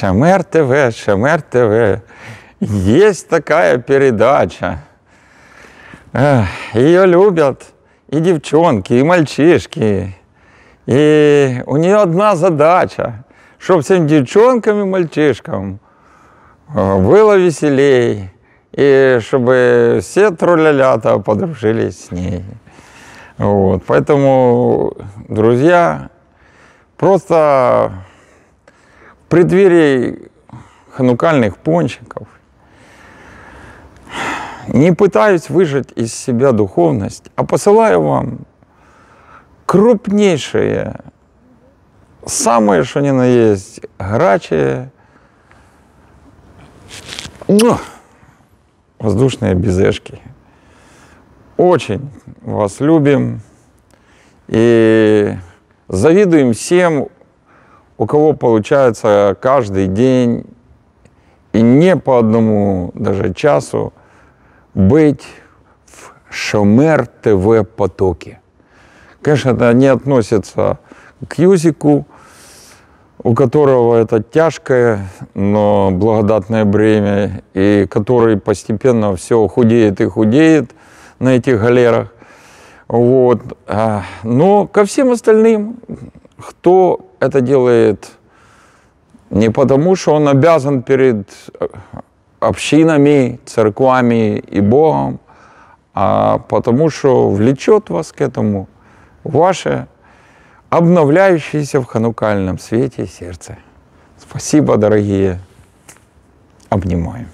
Шамер ТВ, Шамер ТВ. Есть такая передача. Ее любят и девчонки, и мальчишки. И у нее одна задача, чтобы всем девчонкам и мальчишкам э, было веселей, и чтобы все троллялята подружились с ней. Вот, поэтому, друзья, просто преддверии ханукальных пончиков не пытаюсь выжать из себя духовность, а посылаю вам крупнейшие, самые, что ни на есть, грачи, ну, воздушные безешки. Очень вас любим и завидуем всем, у кого получается каждый день и не по одному даже часу быть в Шомер ТВ потоке. Конечно, это не относится к Юзику, у которого это тяжкое, но благодатное бремя, и который постепенно все худеет и худеет на этих галерах. Вот. А, но ко всем остальным, кто это делает не потому, что он обязан перед э, общинами, церквами и Богом, а потому что влечет вас к этому ваше обновляющееся в ханукальном свете сердце. Спасибо, дорогие. Обнимаем.